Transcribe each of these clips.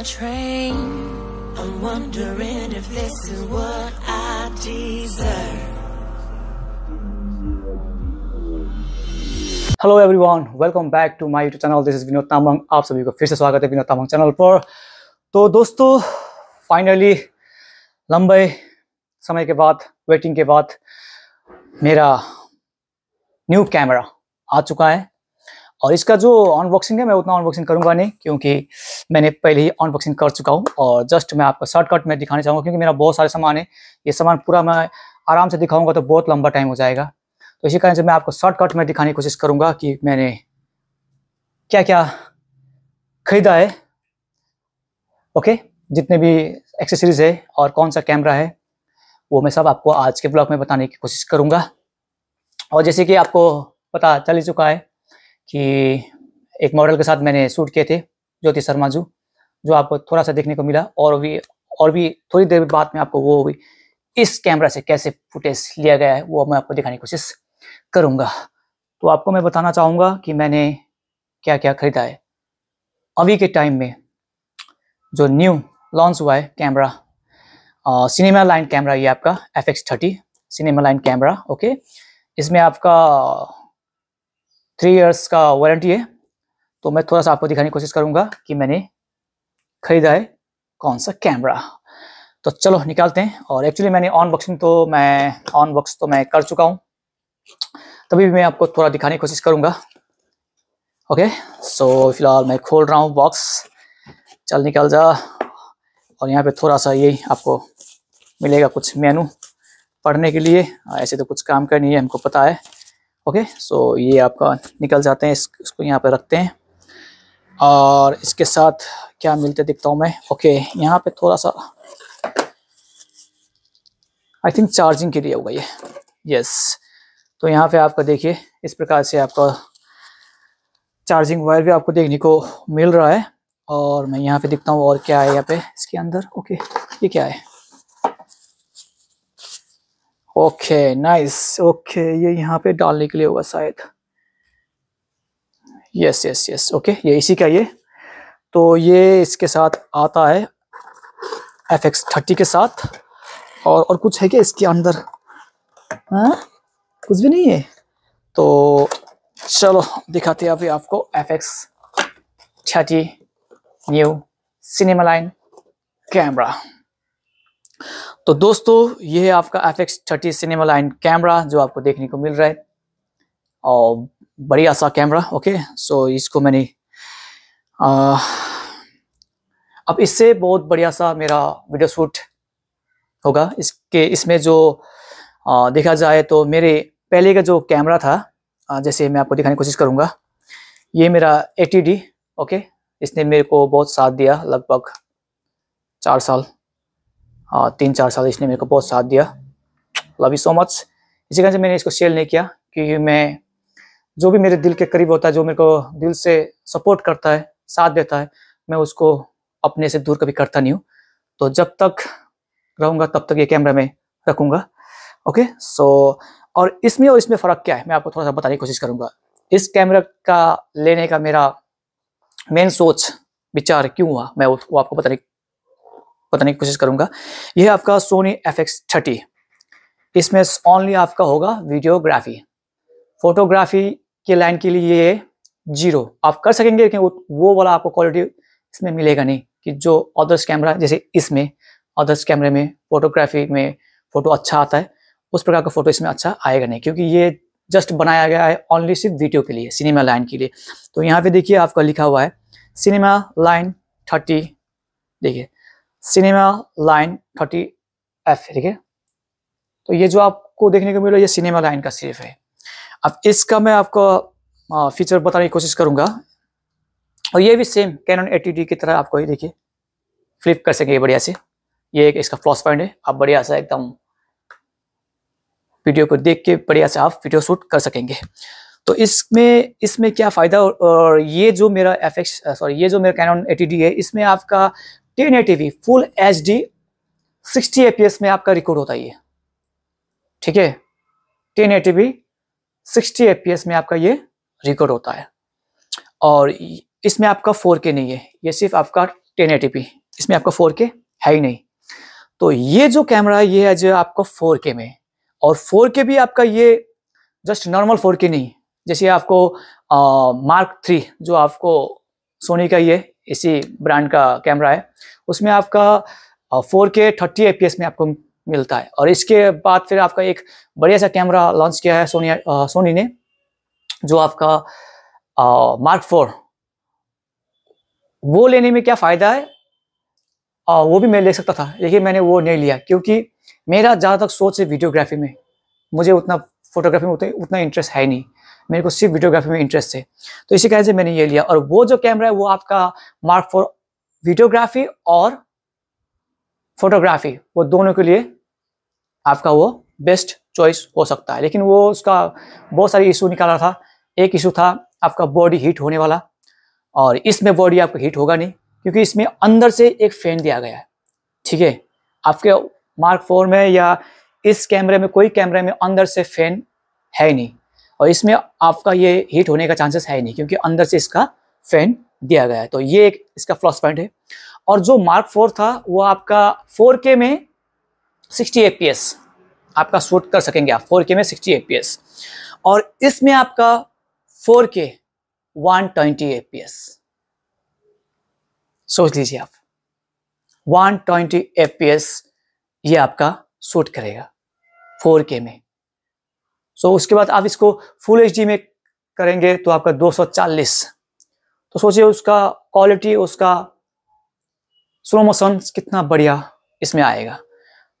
my train. I'm wondering if this is what I deserve. Hello everyone welcome back to my YouTube channel this is Vinod Tamang आप सभी को फिर से स्वागत है विनोद तामंग चैनल पर तो दोस्तों फाइनली लंबे समय के बाद वेटिंग के बाद मेरा न्यू कैमरा आ चुका है और इसका जो अनबॉक्सिंग है मैं उतना अनबॉक्सिंग करूंगा नहीं क्योंकि मैंने पहले ही अनबॉक्सिंग कर चुका हूं और जस्ट मैं आपको शॉर्टकट में दिखाना चाहूँगा क्योंकि मेरा बहुत सारे सामान है ये सामान पूरा मैं आराम से दिखाऊंगा तो बहुत लंबा टाइम हो जाएगा तो इसी कारण से मैं आपको शॉर्टकट में दिखाने की कोशिश करूँगा कि मैंने क्या क्या खरीदा है ओके जितने भी एक्सेसरीज है और कौन सा कैमरा है वो मैं सब आपको आज के ब्लॉग में बताने की कोशिश करूँगा और जैसे कि आपको पता चल ही चुका है कि एक मॉडल के साथ मैंने शूट किए थे ज्योति शर्मा जू जो आपको थोड़ा सा देखने को मिला और भी और भी थोड़ी देर बाद में आपको वो भी इस कैमरा से कैसे फुटेज लिया गया है वो मैं आपको दिखाने की कोशिश करूँगा तो आपको मैं बताना चाहूँगा कि मैंने क्या क्या खरीदा है अभी के टाइम में जो न्यू लॉन्च हुआ है कैमरा सिनेमा लाइन कैमरा ये आपका F X thirty cinema line camera okay इसमें आपका थ्री इयर्स का वारंटी है तो मैं थोड़ा सा आपको दिखाने की कोशिश करूंगा कि मैंने खरीदा है कौन सा कैमरा तो चलो निकालते हैं और एक्चुअली मैंने ऑनबॉक्सिंग तो मैं ऑनबॉक्स तो मैं कर चुका हूँ तभी भी मैं आपको थोड़ा दिखाने की कोशिश करूँगा ओके सो फिलहाल मैं खोल रहा हूँ बॉक्स चल निकल जा और यहाँ पे थोड़ा सा यही आपको मिलेगा कुछ मेनू पढ़ने के लिए ऐसे तो कुछ काम करनी है हमको पता है ओके सो ये आपका निकल जाते हैं इस, इसको यहाँ पे रखते हैं और इसके साथ क्या मिलते दिखता हूँ मैं ओके यहाँ पे थोड़ा सा आई थिंक चार्जिंग के लिए होगा ये यस तो यहाँ पे आपका देखिए इस प्रकार से आपका चार्जिंग वायर भी आपको देखने को मिल रहा है और मैं यहाँ पे दिखता हूँ और क्या है यहाँ पे इसके अंदर ओके ये क्या है ओके नाइस ओके ये यहाँ पे डालने के लिए होगा शायद यस यस यस ओके ये इसी का ये तो ये इसके साथ आता है एफ एक्स थर्टी के साथ और और कुछ है क्या इसके अंदर हाँ कुछ भी नहीं है तो चलो दिखाते हैं अभी आपको F X thirty new cinema line camera तो दोस्तों ये है आपका F X thirty cinema line camera जो आपको देखने को मिल रहा है और बढ़िया सा कैमरा ओके सो इसको मैंने आ, अब इससे बहुत बढ़िया सा मेरा वीडियो शूट होगा इसके इसमें जो आ, देखा जाए तो मेरे पहले का जो कैमरा था आ, जैसे मैं आपको दिखाने की कोशिश करूँगा ये मेरा ए ओके इसने मेरे को बहुत साथ दिया लगभग चार साल हाँ, तीन चार साल इसने मेरे को बहुत साथ दिया लव यू सो मच इसी कारण से मैंने इसको सेल नहीं किया क्योंकि मैं जो भी मेरे दिल के करीब होता है जो मेरे को दिल से सपोर्ट करता है साथ देता है मैं उसको अपने से दूर कभी करता नहीं हूँ तो जब तक रहूँगा तब तक ये कैमरा में रखूँगा ओके सो और इसमें और इसमें फ़र्क क्या है मैं आपको थोड़ा सा बताने की कोशिश करूँगा इस कैमरा का लेने का मेरा मेन सोच विचार क्यों हुआ मैं वो आपको बताने की बताने की कोशिश करूंगा यह आपका सोनी एफ एक्स थर्टी इसमें ऑनली आपका होगा वीडियोग्राफी फोटोग्राफी के लाइन के लिए ये जीरो आप कर सकेंगे लेकिन वो वाला आपको क्वालिटी इसमें मिलेगा नहीं कि जो अदर्स कैमरा जैसे इसमें अदर्स कैमरे में फोटोग्राफी में फ़ोटो अच्छा आता है उस प्रकार का फ़ोटो इसमें अच्छा आएगा नहीं क्योंकि ये जस्ट बनाया गया है ऑनली सिर्फ वीडियो के लिए सिनेमा लाइन के लिए तो यहाँ पे देखिए आपका लिखा हुआ है सिनेमा लाइन थर्टी देखिए सिनेमा लाइन थर्टी एफ ठीक है तो ये जो आपको देखने को है ये सिनेमा लाइन का सिर्फ है अब इसका मैं आपको फीचर बताने की कोशिश करूंगा और ये भी सेम कैनन एटी की तरह आपको ये देखिए फ्लिप कर सकेंगे बढ़िया से ये एक इसका फ्लॉस पॉइंट है आप बढ़िया सा एकदम वीडियो को देख के बढ़िया से आप वीडियो शूट कर सकेंगे तो इसमें इसमें क्या फ़ायदा और, ये जो मेरा एफ एक्स सॉरी ये जो मेरा कैनन एटी है इसमें आपका टेन एटीवी full H D sixty FPS में आपका रिकॉर्ड होता है ये ठीक है टेन एटीवी सिक्सटी एपीएस में आपका ये रिकॉर्ड होता है और इसमें आपका फोर के नहीं है ये सिर्फ आपका टेन एटीपी इसमें आपका फोर के है ही नहीं तो ये जो कैमरा है ये है जो आपका फोर के में और फोर के भी आपका ये जस्ट नॉर्मल फोर के नहीं जैसे आपको मार्क थ्री जो आपको सोनी का ये इसी ब्रांड का कैमरा है उसमें आपका फोर के थर्टी एफ में आपको मिलता है और इसके बाद फिर आपका एक बढ़िया सा कैमरा लॉन्च किया है सोनी सोनी ने जो आपका मार्क फोर वो लेने में क्या फ़ायदा है आ, वो भी मैं ले सकता था लेकिन मैंने वो नहीं लिया क्योंकि मेरा ज़्यादातर सोच है वीडियोग्राफी में मुझे उतना फोटोग्राफी में उतना इंटरेस्ट है नहीं मेरे को सिर्फ वीडियोग्राफी में इंटरेस्ट है तो इसी कारण से मैंने ये लिया और वो जो कैमरा है वो आपका मार्क फॉर वीडियोग्राफी और फोटोग्राफी वो दोनों के लिए आपका वो बेस्ट चॉइस हो सकता है लेकिन वो उसका बहुत सारे इशू निकाला था एक इशू था आपका बॉडी हीट होने वाला और इसमें बॉडी आपको हीट होगा नहीं क्योंकि इसमें अंदर से एक फैन दिया गया है ठीक है आपके मार्क फोर में या इस कैमरे में कोई कैमरे में अंदर से फैन है ही नहीं और इसमें आपका ये हीट होने का चांसेस है नहीं क्योंकि अंदर से इसका फैन दिया गया है तो ये एक इसका फ्लॉस पॉइंट है और जो मार्क फोर था वो आपका फोर के में सिक्सटी ए आपका शूट कर सकेंगे आप फोर के में सिक्सटी ए और इसमें आपका फोर के वन ट्वेंटी ए सोच लीजिए आप वन ट्वेंटी ए ये आपका शूट करेगा फोर के में सो so, उसके बाद आप इसको फुल एच में करेंगे तो आपका 240 तो सोचिए उसका क्वालिटी उसका स्लो मोशन कितना बढ़िया इसमें आएगा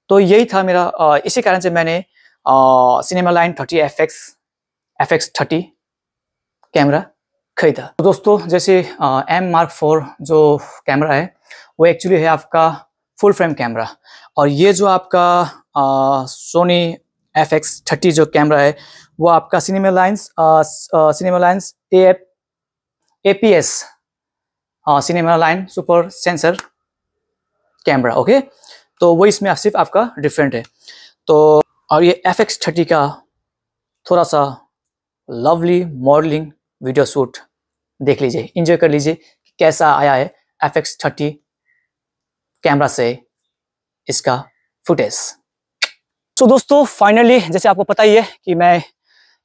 तो यही था मेरा इसी कारण से मैंने cinema line thirty F X F X thirty camera खरीदा तो दोस्तों जैसे एम मार्क फोर जो कैमरा है वो एक्चुअली है आपका फुल फ्रेम कैमरा और ये जो आपका सोनी एफ एक्स थर्टी जो कैमरा है वो आपका cinema lines cinema lines A F A P S cinema line super sensor camera okay तो वो इसमें सिर्फ आपका डिफरेंट है तो और ये एफ एक्स थर्टी का थोड़ा सा लवली मॉडलिंग वीडियो शूट देख लीजिए इंजॉय कर लीजिए कैसा आया है एफ एक्स थर्टी कैमरा से इसका फुटेज सो so, दोस्तों फाइनली जैसे आपको पता ही है कि मैं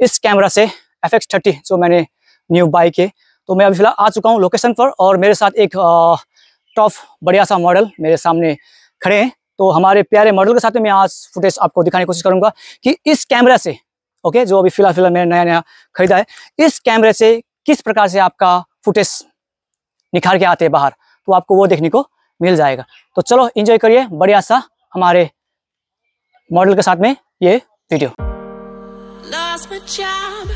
इस कैमरा से एफ एक्स थर्टी जो मैंने न्यू बाइक है तो मैं अभी फिलहाल आ चुका हूँ लोकेशन पर और मेरे साथ एक टॉप बढ़िया सा मॉडल मेरे सामने खड़े हैं तो हमारे प्यारे मॉडल के साथ में मैं आज फुटेज आपको दिखाने की कोशिश करूँगा कि इस कैमरा से ओके जो अभी फिलहाल फिलहाल मैंने नया नया खरीदा है इस कैमरे से किस प्रकार से आपका फुटेज निखार के आते हैं बाहर तो आपको वो देखने को मिल जाएगा तो चलो इन्जॉय करिए बढ़िया सा हमारे मॉडल के साथ में ये video Lost my job,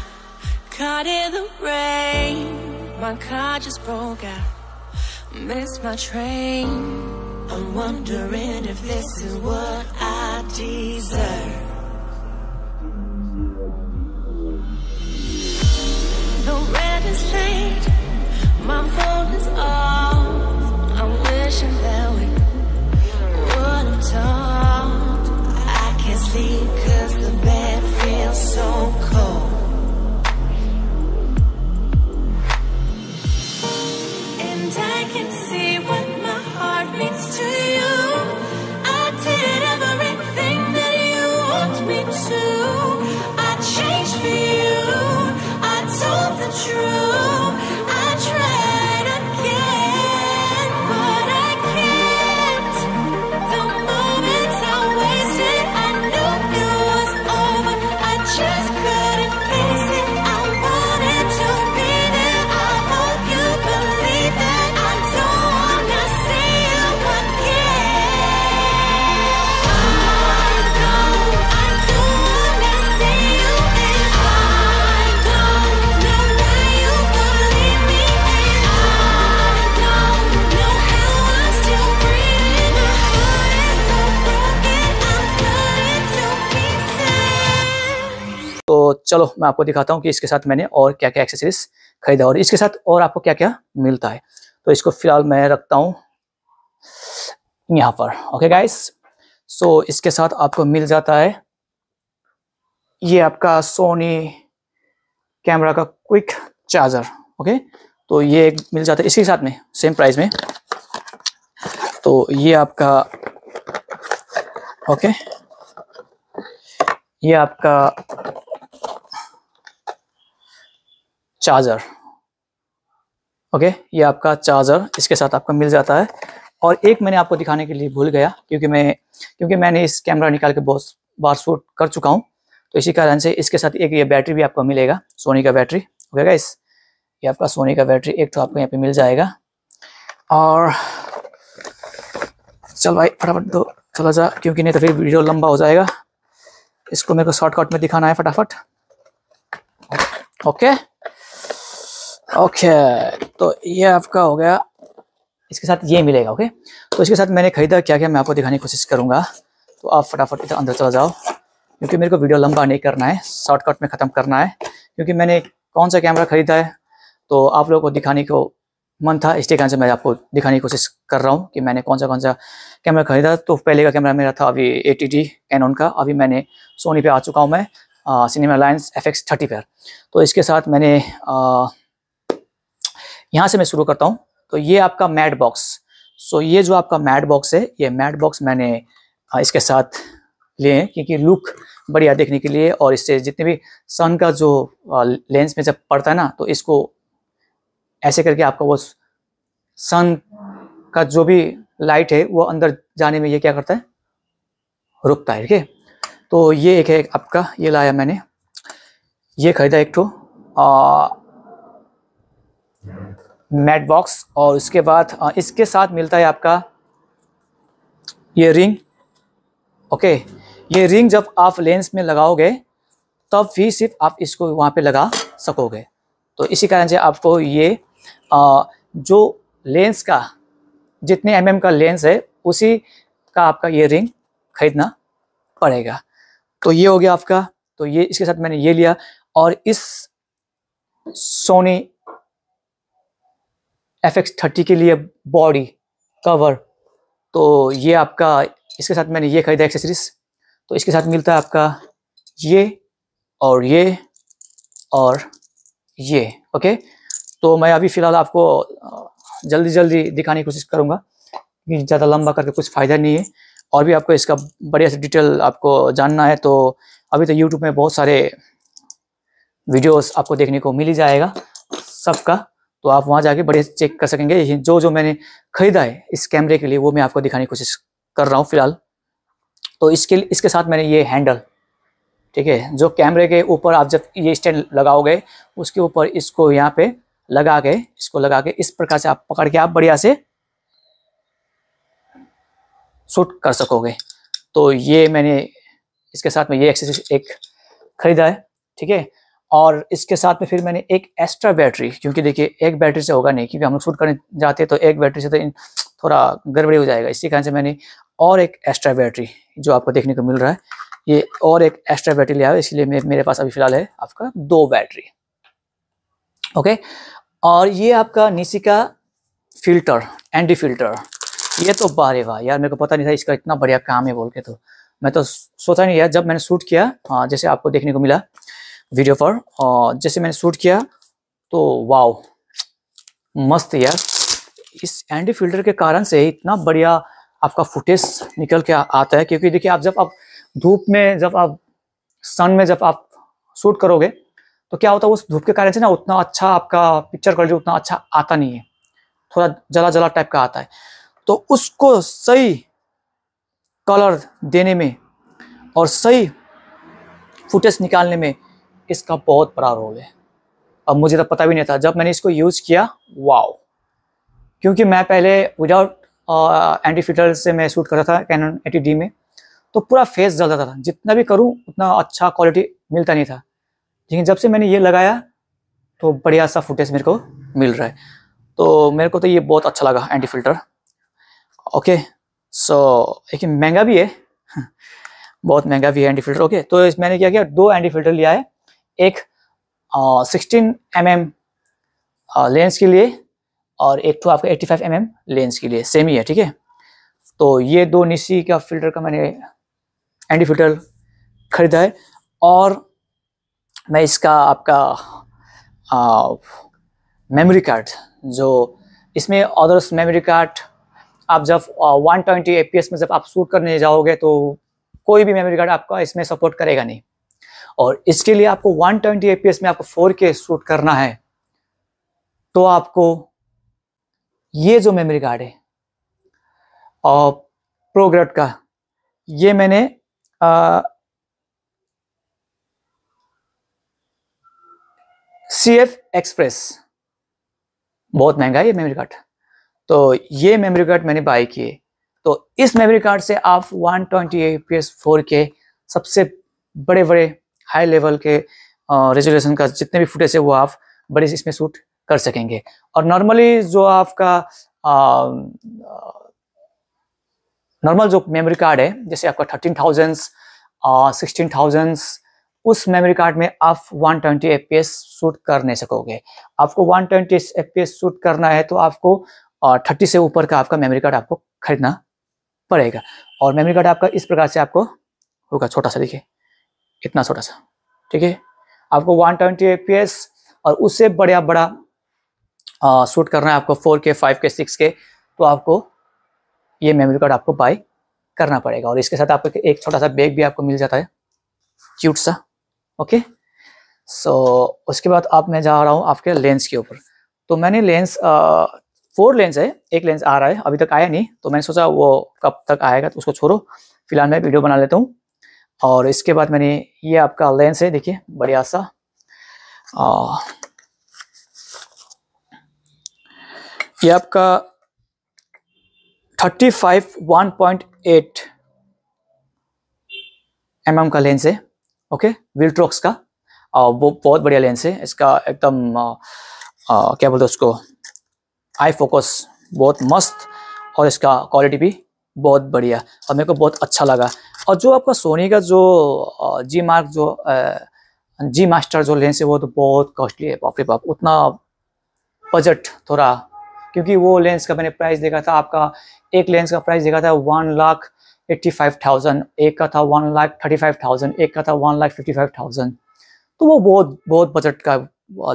in the rain. My car just broke missed my train. I'm wondering if this is what I deserve. The is late, my phone is off. I'm wishing we चलो मैं आपको दिखाता हूँ कि इसके साथ मैंने और क्या क्या एक्सेसरीज खरीदा और इसके साथ और आपको क्या क्या मिलता है तो इसको फिलहाल मैं रखता हूँ यहाँ पर ओके गाइस सो इसके साथ आपको मिल जाता है ये आपका सोनी कैमरा का क्विक चार्जर ओके तो ये मिल जाता है इसके साथ में सेम प्राइस में तो ये आपका ओके ये आपका चार्जर ओके ये आपका चार्जर इसके साथ आपका मिल जाता है और एक मैंने आपको दिखाने के लिए भूल गया क्योंकि मैं क्योंकि मैंने इस कैमरा निकाल के बहुत बार शूट कर चुका हूँ तो इसी कारण से इसके साथ एक ये बैटरी भी आपको मिलेगा सोनी का बैटरी ओके गाइस ये आपका सोनी का बैटरी एक तो आपको यहाँ पे मिल जाएगा और चल भाई फटाफट दो चला जा क्योंकि नहीं तो फिर वीडियो लंबा हो जाएगा इसको मेरे को शॉर्टकट में दिखाना है फटाफट ओके ओके तो ये आपका हो गया इसके साथ ये मिलेगा ओके तो इसके साथ मैंने ख़रीदा क्या क्या मैं आपको दिखाने की कोशिश करूँगा तो आप फटाफट इधर अंदर चला जाओ क्योंकि मेरे को वीडियो लंबा नहीं करना है शॉर्टकट में ख़त्म करना है क्योंकि मैंने कौन सा कैमरा ख़रीदा है तो आप लोगों को दिखाने को मन था इसके कारण से मैं आपको दिखाने की कोशिश कर रहा हूँ कि मैंने कौन सा कौन सा कैमरा ख़रीदा तो पहले का कैमरा मेरा था अभी ए टी डी का अभी मैंने सोनी पे आ चुका हूँ मैं cinema lines F X thirty पर तो इसके साथ मैंने आ, यहाँ से मैं शुरू करता हूँ तो ये आपका मैट बॉक्स सो ये जो आपका मैट बॉक्स है ये मैट बॉक्स मैंने इसके साथ लिए हैं क्योंकि लुक बढ़िया देखने के लिए और इससे जितने भी सन का जो लेंस में जब पड़ता है ना तो इसको ऐसे करके आपका वो सन का जो भी लाइट है वो अंदर जाने में ये क्या करता है रुकता है ठीक है तो ये एक है आपका ये लाया मैंने ये ख़रीदा एक ठो मेट बॉक्स और उसके बाद इसके साथ मिलता है आपका ये रिंग ओके ये रिंग जब आप लेंस में लगाओगे तब भी सिर्फ आप इसको वहाँ पे लगा सकोगे तो इसी कारण से आपको ये आ, जो लेंस का जितने एम mm का लेंस है उसी का आपका ये रिंग खरीदना पड़ेगा तो ये हो गया आपका तो ये इसके साथ मैंने ये लिया और इस सोनी एफ एक्स थर्टी के लिए बॉडी कवर तो ये आपका इसके साथ मैंने ये ख़रीदा एक्सेसरीज तो इसके साथ मिलता है आपका ये और ये और ये ओके तो मैं अभी फ़िलहाल आपको जल्दी जल्दी दिखाने की कोशिश करूँगा ज़्यादा लंबा करके कुछ फ़ायदा नहीं है और भी आपको इसका बढ़िया से डिटेल आपको जानना है तो अभी तो यूट्यूब में बहुत सारे वीडियोस आपको देखने को मिल ही जाएगा सबका तो आप वहाँ जाके बढ़िया चेक कर सकेंगे जो जो मैंने खरीदा है इस कैमरे के लिए वो मैं आपको दिखाने की कोशिश कर रहा हूँ फिलहाल तो इसके इसके साथ मैंने ये हैंडल ठीक है जो कैमरे के ऊपर आप जब ये स्टैंड लगाओगे उसके ऊपर इसको यहाँ पे लगा के इसको लगा के इस प्रकार से आप पकड़ के आप बढ़िया से शूट कर सकोगे तो ये मैंने इसके साथ में ये एक्सेस एक खरीदा है ठीक है और इसके साथ में फिर मैंने एक एक्स्ट्रा बैटरी क्योंकि देखिए एक बैटरी से होगा नहीं क्योंकि हम लोग शूट करने जाते तो एक बैटरी से तो थोड़ा गड़बड़ी हो जाएगा इसी कारण से मैंने और एक एक्स्ट्रा बैटरी जो आपको देखने को मिल रहा है ये और एक एक्स्ट्रा बैटरी लिया है इसलिए मेरे पास अभी फ़िलहाल है आपका दो बैटरी ओके और ये आपका निशिका का फिल्टर एंटी फिल्टर ये तो बारे वाह यार मेरे को पता नहीं था इसका इतना बढ़िया काम है बोल के तो मैं तो सोचा नहीं यार जब मैंने शूट किया हाँ, जैसे आपको देखने को मिला वीडियो पर और जैसे मैंने शूट किया तो वाओ मस्त यार इस एंडी फिल्टर के कारण से इतना बढ़िया आपका फुटेज निकल के आता है क्योंकि देखिए आप जब आप धूप में जब आप सन में जब आप शूट करोगे तो क्या होता है उस धूप के कारण से ना उतना अच्छा आपका पिक्चर क्वालिटी उतना अच्छा आता नहीं है थोड़ा जला जला टाइप का आता है तो उसको सही कलर देने में और सही फुटेज निकालने में इसका बहुत बड़ा रोल है अब मुझे तो पता भी नहीं था जब मैंने इसको यूज़ किया वाओ क्योंकि मैं पहले विदाउट एंटी फिल्टर से मैं शूट करता था कैनन एटी डी में तो पूरा फेस जल जाता था जितना भी करूँ उतना अच्छा क्वालिटी मिलता नहीं था लेकिन जब से मैंने ये लगाया तो बढ़िया सा फुटेज मेरे को मिल रहा है तो मेरे को तो ये बहुत अच्छा लगा एंटी फिल्टर ओके सो एक महंगा भी है बहुत महंगा भी है एंटी फिल्टर ओके तो मैंने क्या किया दो एंटी फिल्टर लिया है एक सिक्सटीन एम एम लेंस के लिए और एक तो आपका 85 फाइव mm लेंस के लिए सेम ही है ठीक है तो ये दो निशी का फिल्टर का मैंने एंडी फिल्टर ख़रीदा है और मैं इसका आपका मेमोरी कार्ड जो इसमें अदर्स मेमोरी कार्ड आप जब वन ट्वेंटी में जब आप शूट करने जाओगे तो कोई भी मेमोरी कार्ड आपका इसमें सपोर्ट करेगा नहीं और इसके लिए आपको 120 ट्वेंटी में आपको 4K शूट करना है तो आपको ये जो मेमोरी कार्ड है और प्रोग्रेट का ये मैंने सी एफ एक्सप्रेस बहुत महंगा है ये मेमोरी कार्ड तो ये मेमोरी कार्ड मैंने बाय किए तो इस मेमोरी कार्ड से आप 120 ट्वेंटी एफ सबसे बड़े बड़े हाई लेवल के रेजोल्यूशन का जितने भी फुटेज है वो आप बड़े इसमें शूट कर सकेंगे और नॉर्मली जो आपका नॉर्मल जो मेमोरी कार्ड है जैसे आपका थर्टीन थाउजेंड्स सिक्सटीन थाउजेंड्स उस मेमोरी कार्ड में आप 120 ट्वेंटी शूट कर नहीं सकोगे आपको 120 ट्वेंटी शूट करना है तो आपको थर्टी से ऊपर का आपका मेमोरी कार्ड आपको खरीदना पड़ेगा और मेमोरी कार्ड आपका इस प्रकार से आपको होगा छोटा सा देखिए इतना छोटा सा ठीक है आपको 120 ट्वेंटी और उससे बड़ा बड़ा शूट करना है आपको 4K, 5K, 6K तो आपको ये मेमोरी कार्ड आपको बाय करना पड़ेगा और इसके साथ आपको एक छोटा सा बैग भी आपको मिल जाता है क्यूट सा ओके सो so, उसके बाद आप मैं जा रहा हूँ आपके लेंस के ऊपर तो मैंने लेंस आ, फोर लेंस है एक लेंस आ रहा है अभी तक आया नहीं तो मैंने सोचा वो कब तक आएगा तो उसको छोड़ो फिलहाल मैं वीडियो बना लेता हूँ और इसके बाद मैंने ये आपका लेंस है देखिए बढ़िया सा ये आपका 35 1.8 एम का लेंस है ओके विल्ट्रॉक्स का और वो बहुत बढ़िया लेंस है इसका एकदम क्या बोलते हैं उसको आई फोकस बहुत मस्त और इसका क्वालिटी भी बहुत बढ़िया और मेरे को बहुत अच्छा लगा और जो आपका सोनी का जो जी मार्क जो जी मास्टर जो लेंस है वो तो बहुत कॉस्टली है बाप बाप उतना बजट थोड़ा क्योंकि वो लेंस का मैंने प्राइस देखा था आपका एक लेंस का प्राइस देखा था one lakh eighty five thousand एक का था one lakh thirty five thousand एक का था one lakh fifty five thousand तो वो बहुत बहुत बजट का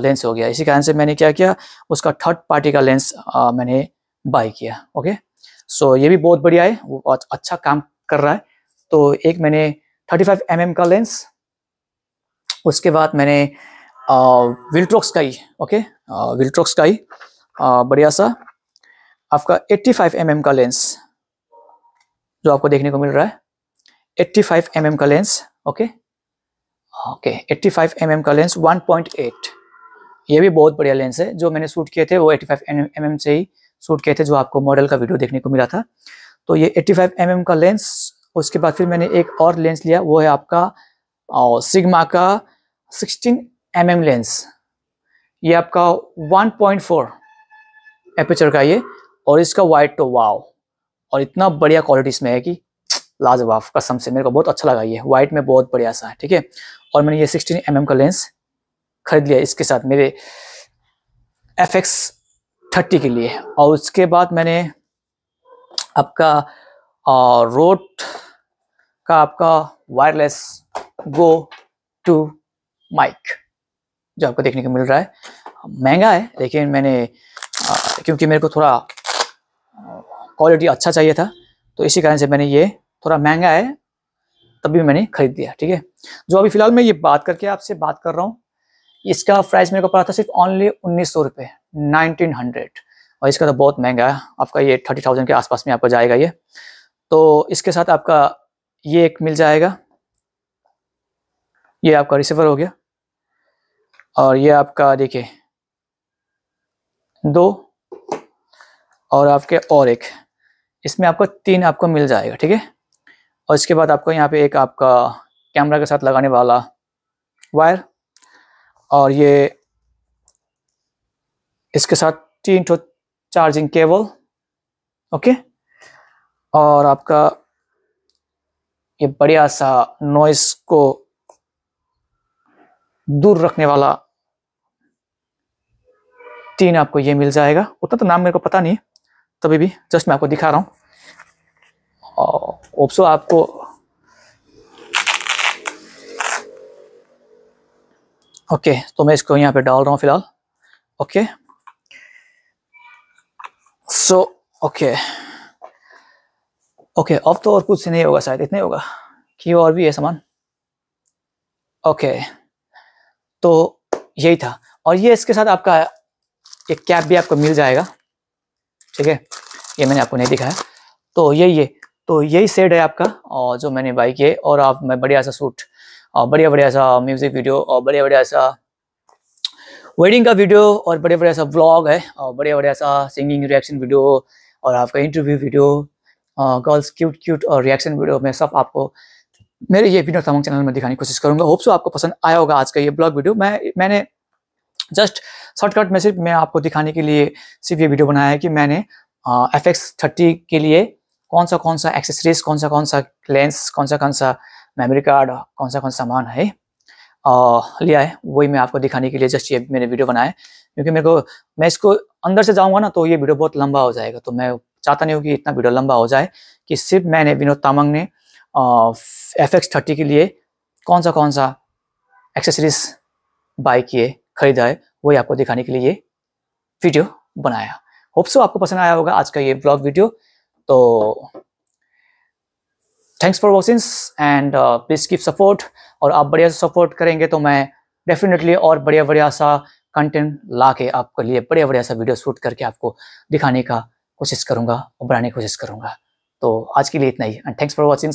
लेंस हो गया इसी कारण से मैंने क्या किया उसका थर्ड पार्टी का लेंस आ, मैंने बाई किया ओके सो ये भी बहुत बढ़िया है वो अच्छा काम कर रहा है तो एक मैंने 35 फाइव mm का लेंस उसके बाद मैंने विल्ट्रोक्स का ही ओके विल्ट्रोक्स का ही बढ़िया सा आपका 85 फाइव mm का लेंस जो आपको देखने को मिल रहा है 85 फाइव mm का lens okay okay 85 five mm का लेंस 1.8 ये भी बहुत बढ़िया लेंस है जो मैंने शूट किए थे वो 85 फाइव mm से ही सूट किए थे जो आपको मॉडल का वीडियो देखने को मिला था तो ये 85 फाइव mm का लेंस उसके बाद फिर मैंने एक और लेंस लिया वो है आपका और सिग्मा का 16 एम mm लेंस ये आपका 1.4 पॉइंट एपेचर का ये और इसका वाइट तो वाव और इतना बढ़िया क्वालिटी इसमें है कि लाजवाब कसम से मेरे को बहुत अच्छा लगा ये वाइट में बहुत बढ़िया सा है ठीक है और मैंने ये 16 एम mm का लेंस खरीद लिया इसके साथ मेरे एफ एक्स थर्टी के लिए और उसके बाद मैंने आपका रोड का आपका वायरलेस गो टू माइक जो आपको देखने को मिल रहा है महंगा है लेकिन मैंने आ, क्योंकि मेरे को थोड़ा क्वालिटी अच्छा चाहिए था तो इसी कारण से मैंने ये थोड़ा महंगा है तब भी मैंने खरीद लिया ठीक है जो अभी फिलहाल मैं ये बात करके आपसे बात कर रहा हूँ इसका प्राइस मेरे को पड़ा था सिर्फ ऑनली उन्नीस सौ रुपये 1900 और इसका तो बहुत महंगा है आपका ये 30,000 के आसपास में आपका जाएगा ये तो इसके साथ आपका ये एक मिल जाएगा ये आपका रिसीवर हो गया और ये आपका देखिए दो और आपके और एक इसमें आपको तीन आपको मिल जाएगा ठीक है और इसके बाद आपको यहाँ पे एक आपका कैमरा के साथ लगाने वाला वायर और ये इसके साथ तीन ठो चार्जिंग केबल ओके और आपका ये बढ़िया सा नॉइस को दूर रखने वाला तीन आपको ये मिल जाएगा उतना तो नाम मेरे को पता नहीं तभी भी जस्ट मैं आपको दिखा रहा हूँ ओप्सो आपको ओके तो मैं इसको यहाँ पे डाल रहा हूँ फिलहाल ओके सो ओके ओके अब तो और कुछ नहीं होगा शायद इतना होगा कि और भी है सामान ओके okay. तो यही था और ये इसके साथ आपका एक कैप भी आपको मिल जाएगा ठीक है ये मैंने आपको नहीं दिखाया तो यही है तो यही सेट है आपका और जो मैंने बाई किए और आप मैं बढ़िया सा सूट और बढ़िया बढ़िया सा म्यूज़िक वीडियो और बढ़िया बढ़िया सा वेडिंग का वीडियो और बड़े बड़े ऐसा ब्लॉग है और बड़े बड़े ऐसा सिंगिंग रिएक्शन वीडियो और आपका interview video girls cute cute और रिएक्शन वीडियो मैं सब आपको मेरे ये विनोद तमंग चैनल में दिखाने की कोशिश करूंगा होप्सो आपको पसंद आया होगा आज का ये ब्लॉग वीडियो मैं मैंने जस्ट शॉर्टकट में सिर्फ मैं आपको दिखाने के लिए सिर्फ ये वीडियो बनाया है कि मैंने एफ एक्स थर्टी के लिए कौन सा कौन सा एक्सेसरीज कौन सा कौन सा लेंस कौन सा कौन सा मेमोरी कार्ड कौन सा कौन सा सामान है आ, लिया है वही मैं आपको दिखाने के लिए जस्ट ये मैंने वीडियो बनाया है क्योंकि मेरे को मैं इसको अंदर से जाऊंगा ना तो ये वीडियो बहुत लंबा हो जाएगा तो मैं चाहता नहीं हूँ कि इतना वीडियो लंबा हो जाए कि सिर्फ मैंने विनोद तामंग ने एफ एक्स थर्टी के लिए कौन सा कौन सा एक्सेसरीज बाय किए खरीदा है वही आपको दिखाने के लिए ये वीडियो बनाया होप सो आपको पसंद आया होगा आज का ये ब्लॉग वीडियो तो thanks for watching and please keep support और आप बढ़िया से सपोर्ट करेंगे तो मैं डेफिनेटली और बढ़िया बढ़िया सा कंटेंट ला के आपके लिए बढ़िया बढ़िया सा वीडियो शूट करके आपको दिखाने का कोशिश करूँगा और बनाने की कोशिश करूँगा तो आज के लिए इतना ही एंड थैंक्स फॉर वॉचिंग